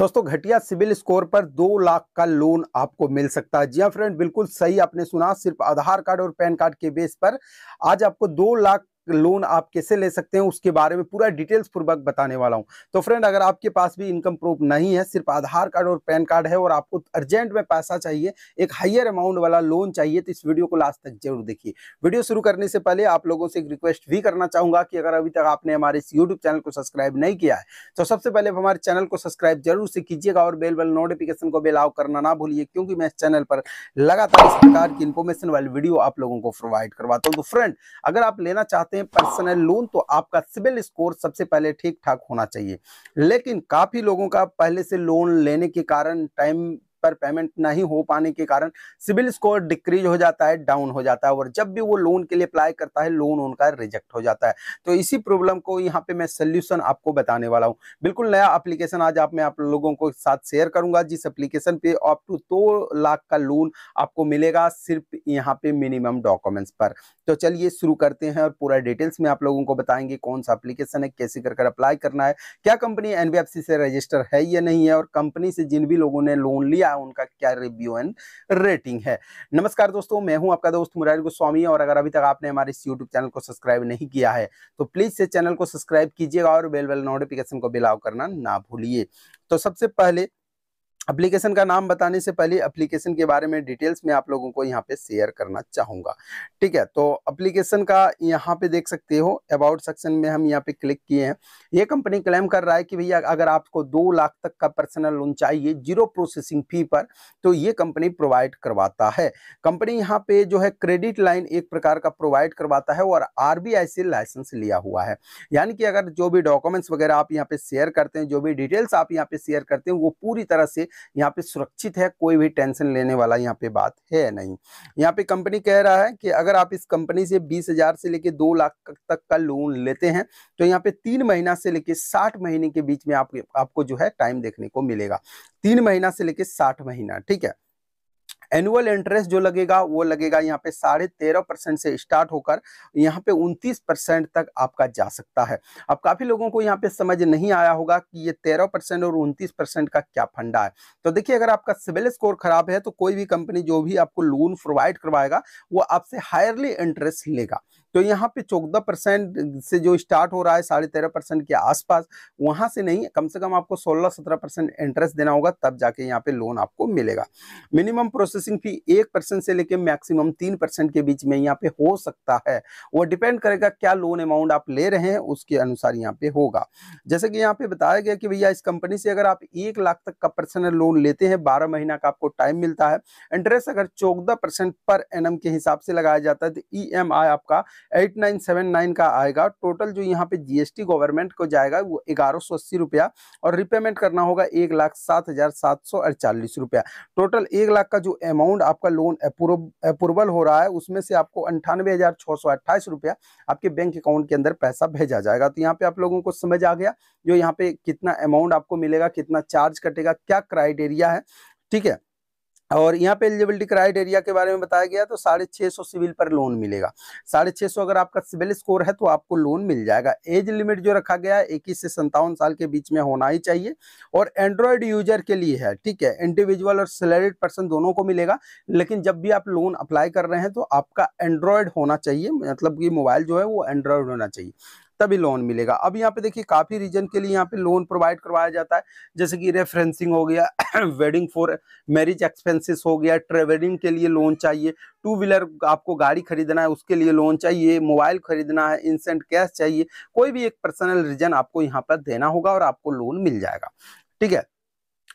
दोस्तों घटिया civil score पर दो लाख का लोन आपको मिल सकता है जी हाँ फ्रेंड बिल्कुल सही आपने सुना सिर्फ आधार कार्ड और पैन कार्ड के बेस पर आज आपको दो लाख लोन आप कैसे ले सकते हैं उसके बारे में पूरा डिटेल्स पूर्वक बताने वाला हूं तो फ्रेंड अगर आपके पास भी इनकम प्रूफ नहीं है सिर्फ आधार कार्ड और पैन कार्ड है और आपको अर्जेंट में पैसा चाहिए एक हाइयर अमाउंट वाला लोन चाहिए तो इस वीडियो को लास्ट तक जरूर देखिए वीडियो शुरू करने से पहले आप लोगों से एक रिक्वेस्ट भी करना चाहूंगा कि अगर अभी तक आपने हमारे इस यूट्यूब चैनल को सब्सक्राइब नहीं किया है तो सबसे पहले हमारे चैनल को सब्सक्राइब जरूर से कीजिएगा और बेल बेल नोटिफिकेशन को बेलाव करना ना भूलिए क्योंकि मैं इस चैनल पर लगातार इस प्रकार की इन्फॉर्मेशन वाली वीडियो आप लोगों को प्रोवाइड करवाता हूँ तो फ्रेंड अगर आप लेना चाहते लेते हैं पर्सनल लोन तो आपका सिविल स्कोर सबसे पहले ठीक ठाक होना चाहिए लेकिन काफ़ी लोगों का पहले से लोन लेने के कारण टाइम पर पेमेंट नहीं हो पाने के कारण सिविल स्कोर डिक्रीज हो जाता है डाउन हो जाता है और जब भी वो लोन के लिए अप्लाई करता है लोन उनका रिजेक्ट हो जाता है तो इसी प्रॉब्लम को यहाँ पे मैं सोल्यूशन आपको बताने वाला हूँ बिल्कुल नया अप्लीकेशन आज आप मैं आप लोगों को साथ शेयर करूंगा जिस अप्लीकेशन पे अप टू दो लाख का लोन आपको मिलेगा सिर्फ यहाँ पे मिनिमम डॉक्यूमेंट्स पर तो चलिए शुरू करते हैं और पूरा डिटेल्स में आप लोगों को बताएंगे कौन सा अप्लीकेशन है कैसे कर कर अप्लाई करना है क्या कंपनी एनबीएफसी से रजिस्टर है या नहीं है और कंपनी से जिन भी लोगों ने लोन लिया क्या उनका क्या रिव्यू एंड रेटिंग है नमस्कार दोस्तों मैं हूं आपका दोस्त मुरारी गोस्वामी और अगर अभी तक आपने हमारे इस यूट्यूब चैनल को सब्सक्राइब नहीं किया है तो प्लीज से चैनल को सब्सक्राइब कीजिएगा और बेल बेल नोटिफिकेशन को बिलाव करना ना भूलिए तो सबसे पहले एप्लीकेशन का नाम बताने से पहले एप्लीकेशन के बारे में डिटेल्स में आप लोगों को यहाँ पे शेयर करना चाहूँगा ठीक है तो एप्लीकेशन का यहाँ पे देख सकते हो अबाउट सेक्शन में हम यहाँ पे क्लिक किए हैं ये कंपनी क्लेम कर रहा है कि भैया अगर आपको दो लाख तक का पर्सनल लोन चाहिए जीरो प्रोसेसिंग फी पर तो ये कंपनी प्रोवाइड करवाता है कंपनी यहाँ पे जो है क्रेडिट लाइन एक प्रकार का प्रोवाइड करवाता है और आर से लाइसेंस लिया हुआ है यानी कि अगर जो भी डॉक्यूमेंट्स वगैरह आप यहाँ पे शेयर करते हैं जो भी डिटेल्स आप यहाँ पे शेयर करते हैं वो पूरी तरह से यहाँ पे सुरक्षित है कोई भी टेंशन लेने वाला यहाँ पे बात है नहीं यहाँ पे कंपनी कह रहा है कि अगर आप इस कंपनी से बीस हजार से लेके दो लाख तक का लोन लेते हैं तो यहाँ पे तीन महीना से लेके साठ महीने के बीच में आप, आपको जो है टाइम देखने को मिलेगा तीन महीना से लेके साठ महीना ठीक है एनुअल इंटरेस्ट जो लगेगा वो लगेगा यहाँ पे साढ़े तेरह परसेंट से स्टार्ट होकर यहाँ पे उनतीस परसेंट तक आपका जा सकता है अब काफ़ी लोगों को यहाँ पे समझ नहीं आया होगा कि ये तेरह परसेंट और उनतीस परसेंट का क्या फंडा है तो देखिए अगर आपका सिविल स्कोर खराब है तो कोई भी कंपनी जो भी आपको लोन प्रोवाइड करवाएगा वो आपसे हायरली इंटरेस्ट लेगा तो यहाँ पे चौदह परसेंट से जो स्टार्ट हो रहा है साढ़े तेरह परसेंट के आसपास वहाँ से नहीं कम से कम आपको सोलह सत्रह परसेंट इंटरेस्ट देना होगा तब जाके यहाँ पे लोन आपको मिलेगा मिनिमम प्रोसेसिंग फी एक परसेंट से लेकर मैक्सिमम तीन परसेंट के बीच में यहाँ पे हो सकता है वो डिपेंड करेगा क्या लोन अमाउंट आप ले रहे हैं उसके अनुसार यहाँ पे होगा जैसे कि यहाँ पे बताया गया कि भैया इस कंपनी से अगर आप एक लाख तक का पर्सनल लोन लेते हैं बारह महीना का आपको टाइम मिलता है इंटरेस्ट अगर चौदह परसेंट पर एन के हिसाब से लगाया जाता है तो ई e आपका एट नाइन सेवन नाइन का आएगा टोटल जो यहाँ पे जीएसटी गवर्नमेंट को जाएगा वो ग्यारह सौ अस्सी रुपया और रिपेमेंट करना होगा एक लाख सात हजार सात सौ अड़चालीस रुपया टोटल एक लाख का जो अमाउंट आपका लोन अप्रूवल हो रहा है उसमें से आपको अंठानवे हजार छः सौ अट्ठाईस रुपया आपके बैंक अकाउंट के अंदर पैसा भेजा जाएगा तो यहाँ पे आप लोगों को समझ आ गया जो यहाँ पे कितना अमाउंट आपको मिलेगा कितना चार्ज कटेगा क्या क्राइटेरिया है ठीक है और यहाँ पे एलिजिबिलिटी क्राइटेरिया के बारे में बताया गया तो साढ़े छः सौ सिविल पर लोन मिलेगा साढ़े छः सौ अगर आपका सिविल स्कोर है तो आपको लोन मिल जाएगा एज लिमिट जो रखा गया है इक्कीस से संतावन साल के बीच में होना ही चाहिए और एंड्रॉयड यूजर के लिए है ठीक है इंडिविजुअल और सैलरीड पर्सन दोनों को मिलेगा लेकिन जब भी आप लोन अप्लाई कर रहे हैं तो आपका एंड्रॉयड होना चाहिए मतलब कि मोबाइल जो है वो एंड्रॉयड होना चाहिए तभी लोन मिलेगा अब यहाँ पे देखिए काफी रीजन के लिए यहाँ पे लोन प्रोवाइड करवाया जाता है जैसे कि रेफरेंसिंग हो गया वेडिंग फॉर मैरिज एक्सपेंसेस हो गया ट्रेवलिंग के लिए लोन चाहिए टू व्हीलर आपको गाड़ी खरीदना है उसके लिए लोन चाहिए मोबाइल खरीदना है इंसेंट कैश चाहिए कोई भी एक पर्सनल रीजन आपको यहाँ पर देना होगा और आपको लोन मिल जाएगा ठीक है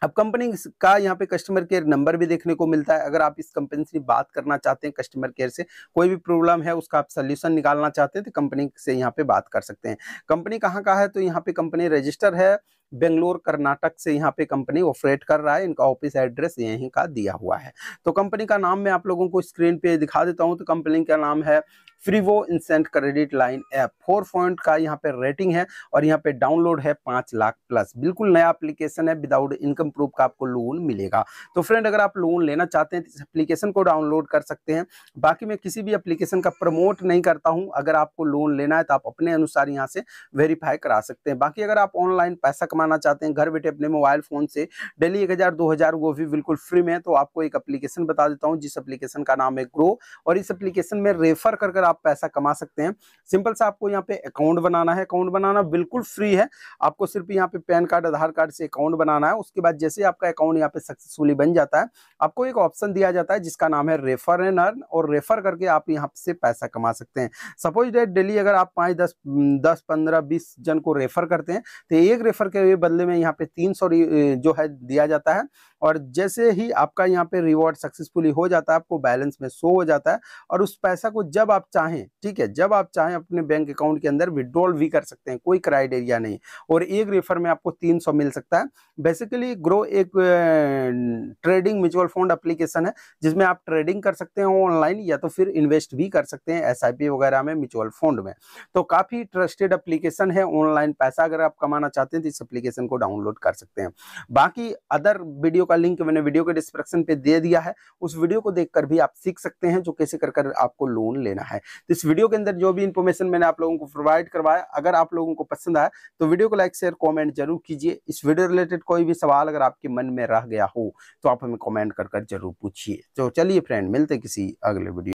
अब कंपनी का यहाँ पे कस्टमर केयर नंबर भी देखने को मिलता है अगर आप इस कंपनी से बात करना चाहते हैं कस्टमर केयर से कोई भी प्रॉब्लम है उसका आप सोल्यूशन निकालना चाहते हैं तो कंपनी से यहाँ पे बात कर सकते हैं कंपनी कहाँ का है तो यहाँ पे कंपनी रजिस्टर है बेंगलोर कर्नाटक से यहाँ पे कंपनी ऑपरेट कर रहा है इनका ऑफिस एड्रेस यहीं का दिया हुआ है तो कंपनी का नाम मैं आप लोगों को स्क्रीन पे दिखा देता हूँ तो कंपनी का नाम है Freo instant credit line app four point का यहाँ पे रेटिंग है और यहाँ पे डाउनलोड है पाँच लाख प्लस बिल्कुल नया एप्लीकेशन है विदाउट इनकम प्रूफ का आपको लोन मिलेगा तो फ्रेंड अगर आप लोन लेना चाहते हैं तो इस एप्लीकेशन को डाउनलोड कर सकते हैं बाकी मैं किसी भी एप्लीकेशन का प्रमोट नहीं करता हूँ अगर आपको लोन लेना है तो आप अपने अनुसार यहाँ से वेरीफाई करा सकते हैं बाकी अगर आप ऑनलाइन पैसा कमाना चाहते हैं घर बैठे अपने मोबाइल फ़ोन से डेली एक हज़ार दो हज़ार वो भी बिल्कुल फ्री में तो आपको एक अप्लीकेशन बता देता हूँ जिस अप्लीकेशन का नाम है ग्रो और इस अप्लीकेशन में रेफर कर आप पैसा कमा सकते हैं सिंपल सा आपको यहाँ पे अकाउंट बनाना है अकाउंट बनाना बिल्कुल फ्री है आपको सिर्फ यहाँ पे पैन कार्ड आधार कार्ड से अकाउंट बनाना है उसके बाद जैसे आपका अकाउंट यहाँ पे सक्सेसफुली बन जाता है आपको एक ऑप्शन दिया जाता है जिसका नाम है रेफर एंड अर्न और रेफर करके आप यहाँ से पैसा कमा सकते हैं सपोज डेट डेली अगर आप पाँच दस दस पंद्रह बीस जन को रेफर करते हैं तो एक रेफर के बदले में यहाँ पे तीन जो है दिया जाता है और जैसे ही आपका यहाँ पे रिवॉर्ड सक्सेसफुली हो जाता है आपको बैलेंस में शो हो जाता है और उस पैसा को जब आप चाहें ठीक है जब आप चाहें अपने बैंक अकाउंट के अंदर विड्रॉल भी कर सकते हैं कोई क्राइटेरिया नहीं और एक रेफर में आपको तीन सौ मिल सकता है बेसिकली ग्रो एक ट्रेडिंग म्यूचुअल फंड अप्लीकेशन है जिसमें आप ट्रेडिंग कर सकते हैं ऑनलाइन या तो फिर इन्वेस्ट भी कर सकते हैं एस वगैरह में म्यूचुअल फंड में तो काफ़ी ट्रस्टेड अप्लीकेशन है ऑनलाइन पैसा अगर आप कमाना चाहते हैं तो इस अप्लीकेशन को डाउनलोड कर सकते हैं बाकी अदर वीडियो का लिंक मैंने वीडियो के डिस्क्रिप्शन पे दे दिया है उस वीडियो को देखकर भी आप सीख सकते हैं जो कैसे कर कर आपको लोन लेना है तो इस वीडियो के अंदर जो भी इन्फॉर्मेशन मैंने आप लोगों को प्रोवाइड करवाया अगर आप लोगों को पसंद आया तो वीडियो को लाइक शेयर कॉमेंट जरूर कीजिए इस वीडियो रिलेटेड कोई भी सवाल अगर आपके मन में रह गया हो तो आप हमें कॉमेंट कर, कर जरूर पूछिए तो चलिए फ्रेंड मिलते किसी अगले वीडियो